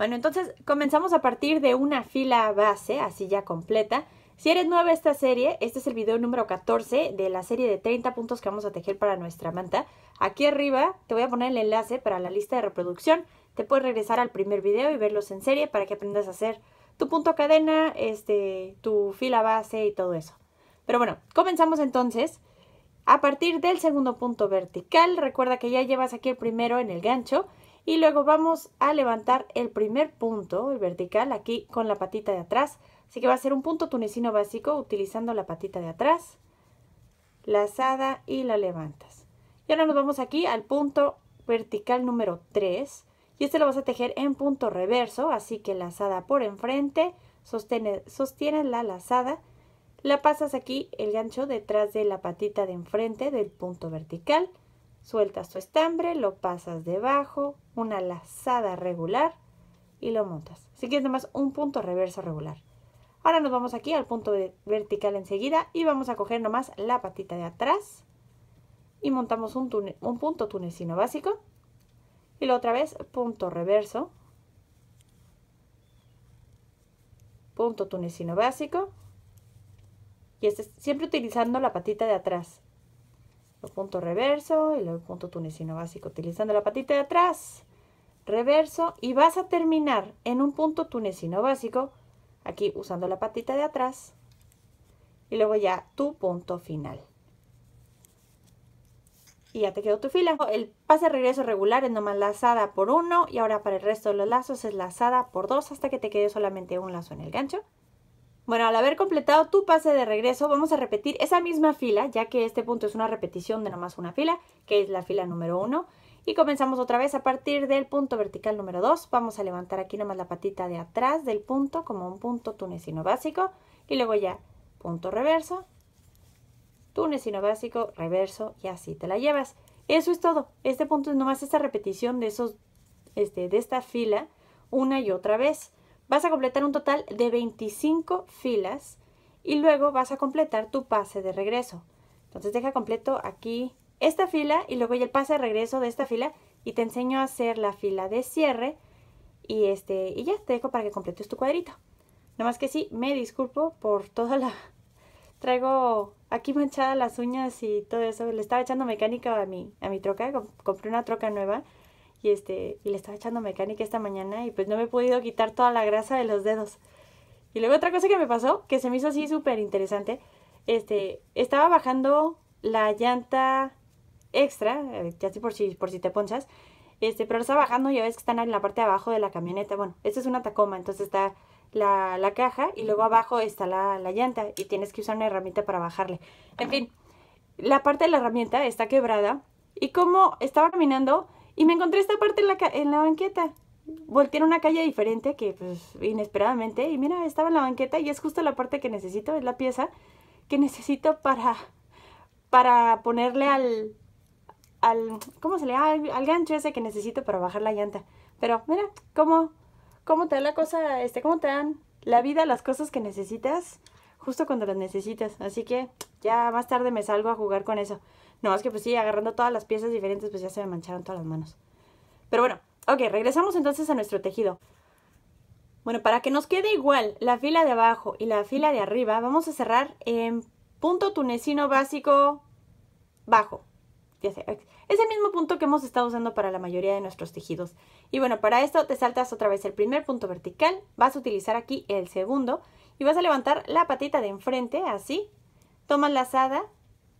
Bueno, entonces comenzamos a partir de una fila base, así ya completa. Si eres nueva a esta serie, este es el video número 14 de la serie de 30 puntos que vamos a tejer para nuestra manta. Aquí arriba te voy a poner el enlace para la lista de reproducción. Te puedes regresar al primer video y verlos en serie para que aprendas a hacer tu punto cadena, este, tu fila base y todo eso. Pero bueno, comenzamos entonces. A partir del segundo punto vertical, recuerda que ya llevas aquí el primero en el gancho y luego vamos a levantar el primer punto, el vertical, aquí con la patita de atrás. Así que va a ser un punto tunecino básico utilizando la patita de atrás, lazada y la levantas. Y ahora nos vamos aquí al punto vertical número 3 y este lo vas a tejer en punto reverso, así que lazada por enfrente, sostienes, sostienes la lazada, la pasas aquí el gancho detrás de la patita de enfrente del punto vertical, Sueltas tu estambre, lo pasas debajo, una lazada regular y lo montas. Si quieres nomás un punto reverso regular. Ahora nos vamos aquí al punto vertical enseguida y vamos a coger nomás la patita de atrás y montamos un, punto tunecino básico y la otra vez punto reverso, punto tunecino básico y este, siempre utilizando la patita de atrás lo punto reverso y luego punto tunecino básico utilizando la patita de atrás. Reverso y vas a terminar en un punto tunecino básico aquí usando la patita de atrás y luego ya tu punto final. Y ya te quedó tu fila. El pase regreso regular es nomás lazada por uno y ahora para el resto de los lazos es lazada por dos hasta que te quede solamente un lazo en el gancho. Bueno, al haber completado tu pase de regreso, vamos a repetir esa misma fila, ya que este punto es una repetición de nomás una fila, que es la fila número 1. Y comenzamos otra vez a partir del punto vertical número 2. Vamos a levantar aquí nomás la patita de atrás del punto, como un punto tunecino básico. Y luego ya punto reverso, tunecino básico, reverso y así te la llevas. Eso es todo. Este punto es nomás esta repetición de, esos, este, de esta fila una y otra vez. Vas a completar un total de 25 filas y luego vas a completar tu pase de regreso. Entonces deja completo aquí esta fila y luego ya el pase de regreso de esta fila y te enseño a hacer la fila de cierre y este y ya te dejo para que completes tu cuadrito. No más que sí, me disculpo por toda la traigo aquí manchadas las uñas y todo eso. Le estaba echando mecánica a mi a mi troca, compré una troca nueva y este y le estaba echando mecánica esta mañana y pues no me he podido quitar toda la grasa de los dedos. Y luego otra cosa que me pasó, que se me hizo así súper interesante, este, estaba bajando la llanta extra, eh, ya así por si, por si te ponchas, este, pero estaba bajando y ya ves que están en la parte de abajo de la camioneta, bueno, esta es una Tacoma, entonces está la, caja y luego abajo está la, la llanta y tienes que usar una herramienta para bajarle. En fin, la parte de la herramienta está quebrada y como estaba caminando, y me encontré esta parte en la, en la banqueta. Volteé en una calle diferente que, pues, inesperadamente. Y mira, estaba en la banqueta y es justo la parte que necesito, es la pieza que necesito para, para ponerle al, al, ¿cómo se le al gancho ese que necesito para bajar la llanta. Pero mira, cómo, cómo te da la cosa, este, cómo te dan la vida, las cosas que necesitas, justo cuando las necesitas. Así que ya más tarde me salgo a jugar con eso. No es que pues sí, agarrando todas las piezas diferentes, pues ya se me mancharon todas las manos. Pero bueno, ok, regresamos entonces a nuestro tejido. Bueno, para que nos quede igual la fila de abajo y la fila de arriba, vamos a cerrar en punto tunecino básico bajo. Ya sé, es el mismo punto que hemos estado usando para la mayoría de nuestros tejidos. Y bueno, para esto te saltas otra vez el primer punto vertical, vas a utilizar aquí el segundo y vas a levantar la patita de enfrente, así, tomas lazada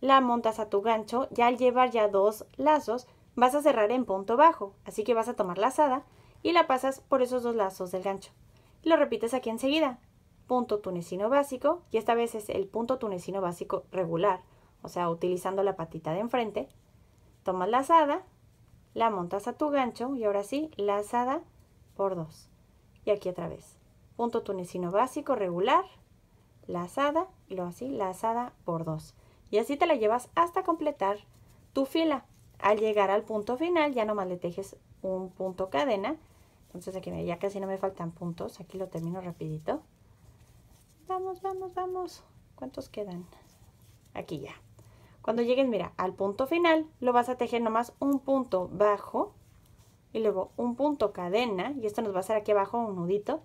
la montas a tu gancho y al llevar ya dos lazos vas a cerrar en punto bajo, así que vas a tomar la lazada y la pasas por esos dos lazos del gancho. Lo repites aquí enseguida, punto tunecino básico y esta vez es el punto tunecino básico regular, o sea, utilizando la patita de enfrente, tomas la lazada, la montas a tu gancho y ahora sí, lazada por dos. Y aquí otra vez, punto tunecino básico regular, lazada y luego así, lazada por dos. Y así te la llevas hasta completar tu fila. Al llegar al punto final ya nomás le tejes un punto cadena. Entonces aquí ya casi no me faltan puntos. Aquí lo termino rapidito. Vamos, vamos, vamos. ¿Cuántos quedan? Aquí ya. Cuando llegues, mira, al punto final lo vas a tejer nomás un punto bajo y luego un punto cadena. Y esto nos va a hacer aquí abajo un nudito.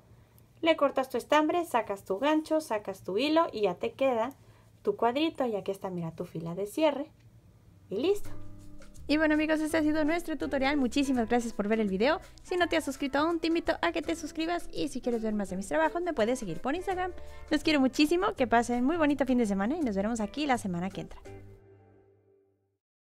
Le cortas tu estambre, sacas tu gancho, sacas tu hilo y ya te queda tu cuadrito y aquí está, mira, tu fila de cierre y listo. Y bueno amigos, este ha sido nuestro tutorial, muchísimas gracias por ver el video, si no te has suscrito aún te invito a que te suscribas y si quieres ver más de mis trabajos me puedes seguir por Instagram. Los quiero muchísimo, que pasen muy bonito fin de semana y nos veremos aquí la semana que entra.